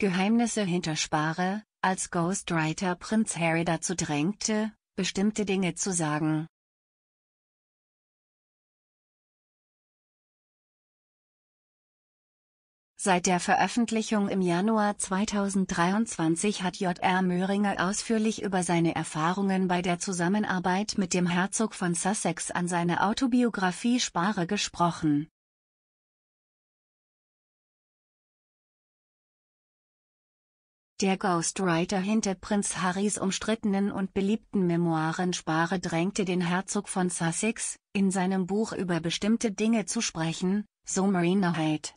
Geheimnisse hinterspare, als Ghostwriter Prinz Harry dazu drängte, bestimmte Dinge zu sagen. Seit der Veröffentlichung im Januar 2023 hat J.R. Möhringer ausführlich über seine Erfahrungen bei der Zusammenarbeit mit dem Herzog von Sussex an seiner Autobiografie Spare gesprochen Der Ghostwriter hinter Prinz Harrys umstrittenen und beliebten Memoiren Spare drängte den Herzog von Sussex, in seinem Buch über bestimmte Dinge zu sprechen, so Marina Haidt.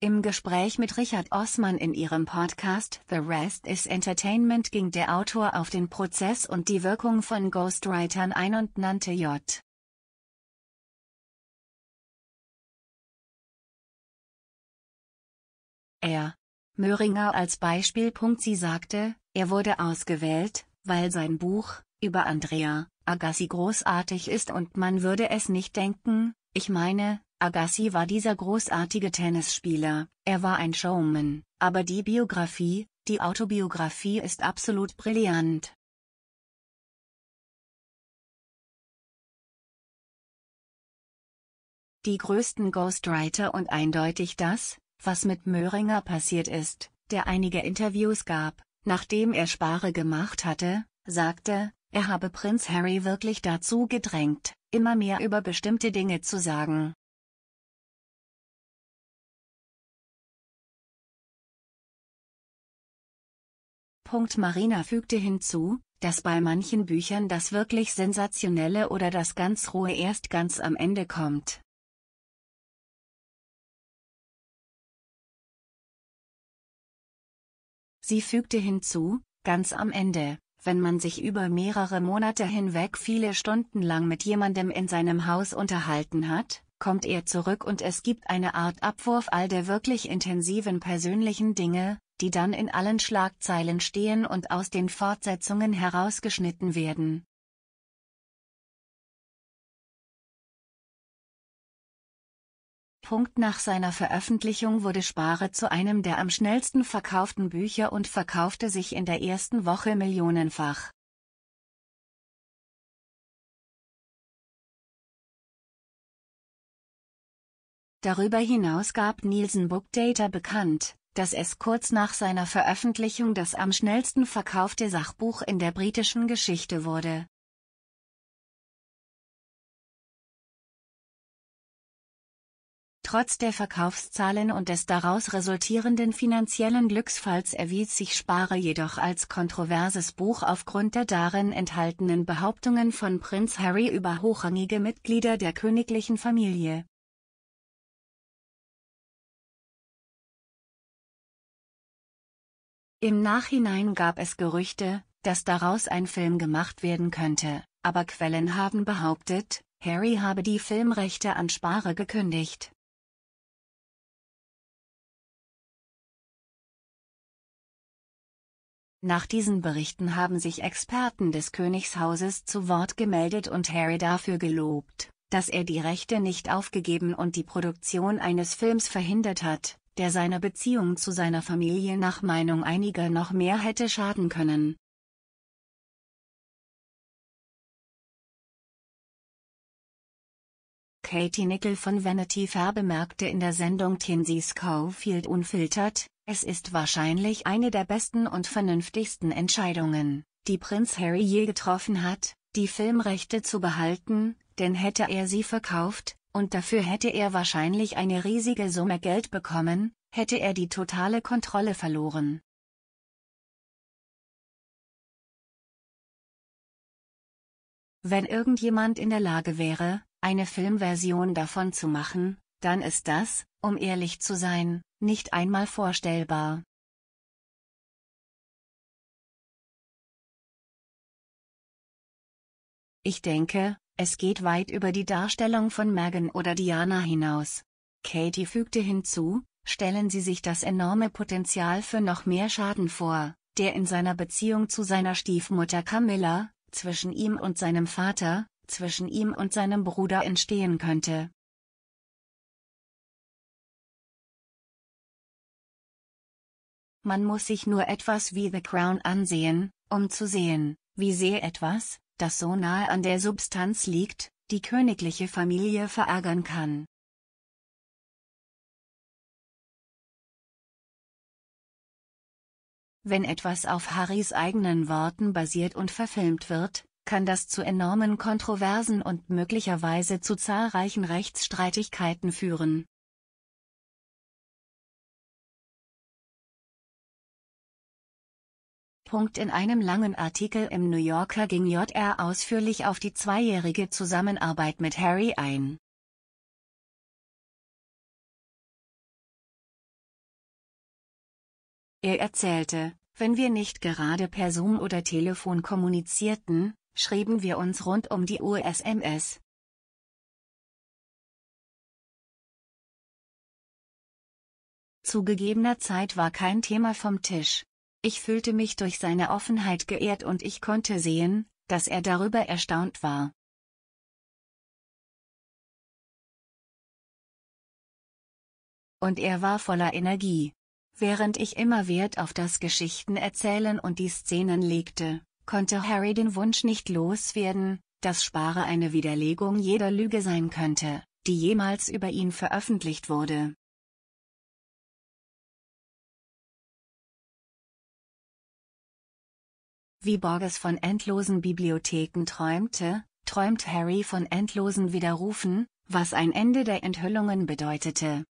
Im Gespräch mit Richard Osman in ihrem Podcast The Rest is Entertainment ging der Autor auf den Prozess und die Wirkung von Ghostwritern ein und nannte J. er Möhringer als Beispiel. Sie sagte, er wurde ausgewählt, weil sein Buch über Andrea Agassi großartig ist und man würde es nicht denken, ich meine, Agassi war dieser großartige Tennisspieler, er war ein Showman, aber die Biografie, die Autobiografie ist absolut brillant. Die größten Ghostwriter und eindeutig das, was mit Möhringer passiert ist, der einige Interviews gab, nachdem er Spare gemacht hatte, sagte, er habe Prinz Harry wirklich dazu gedrängt, immer mehr über bestimmte Dinge zu sagen. Punkt Marina fügte hinzu, dass bei manchen Büchern das wirklich Sensationelle oder das ganz Rohe erst ganz am Ende kommt. Sie fügte hinzu, ganz am Ende, wenn man sich über mehrere Monate hinweg viele Stunden lang mit jemandem in seinem Haus unterhalten hat, kommt er zurück und es gibt eine Art Abwurf all der wirklich intensiven persönlichen Dinge, die dann in allen Schlagzeilen stehen und aus den Fortsetzungen herausgeschnitten werden. Punkt nach seiner Veröffentlichung wurde Spare zu einem der am schnellsten verkauften Bücher und verkaufte sich in der ersten Woche millionenfach. Darüber hinaus gab Nielsen Bookdata bekannt, dass es kurz nach seiner Veröffentlichung das am schnellsten verkaufte Sachbuch in der britischen Geschichte wurde. Trotz der Verkaufszahlen und des daraus resultierenden finanziellen Glücksfalls erwies sich Sparer jedoch als kontroverses Buch aufgrund der darin enthaltenen Behauptungen von Prinz Harry über hochrangige Mitglieder der königlichen Familie. Im Nachhinein gab es Gerüchte, dass daraus ein Film gemacht werden könnte, aber Quellen haben behauptet, Harry habe die Filmrechte an Spare gekündigt. Nach diesen Berichten haben sich Experten des Königshauses zu Wort gemeldet und Harry dafür gelobt, dass er die Rechte nicht aufgegeben und die Produktion eines Films verhindert hat, der seiner Beziehung zu seiner Familie nach Meinung einiger noch mehr hätte schaden können. Katie Nickel von Vanity Fair bemerkte in der Sendung Tinsey Cowfield unfiltert, es ist wahrscheinlich eine der besten und vernünftigsten Entscheidungen, die Prinz Harry je getroffen hat, die Filmrechte zu behalten, denn hätte er sie verkauft, und dafür hätte er wahrscheinlich eine riesige Summe Geld bekommen, hätte er die totale Kontrolle verloren. Wenn irgendjemand in der Lage wäre, eine Filmversion davon zu machen, dann ist das, um ehrlich zu sein, nicht einmal vorstellbar. Ich denke, es geht weit über die Darstellung von Megan oder Diana hinaus. Katie fügte hinzu, stellen Sie sich das enorme Potenzial für noch mehr Schaden vor, der in seiner Beziehung zu seiner Stiefmutter Camilla, zwischen ihm und seinem Vater, zwischen ihm und seinem Bruder entstehen könnte. Man muss sich nur etwas wie The Crown ansehen, um zu sehen, wie sehr etwas, das so nahe an der Substanz liegt, die königliche Familie verärgern kann. Wenn etwas auf Harrys eigenen Worten basiert und verfilmt wird, kann das zu enormen Kontroversen und möglicherweise zu zahlreichen Rechtsstreitigkeiten führen. In einem langen Artikel im New Yorker ging JR ausführlich auf die zweijährige Zusammenarbeit mit Harry ein. Er erzählte, wenn wir nicht gerade per Zoom oder Telefon kommunizierten, schrieben wir uns rund um die Uhr SMS. Zu gegebener Zeit war kein Thema vom Tisch. Ich fühlte mich durch seine Offenheit geehrt und ich konnte sehen, dass er darüber erstaunt war. Und er war voller Energie. Während ich immer Wert auf das Geschichtenerzählen und die Szenen legte, konnte Harry den Wunsch nicht loswerden, dass Spare eine Widerlegung jeder Lüge sein könnte, die jemals über ihn veröffentlicht wurde. Wie Borges von endlosen Bibliotheken träumte, träumt Harry von endlosen Widerrufen, was ein Ende der Enthüllungen bedeutete.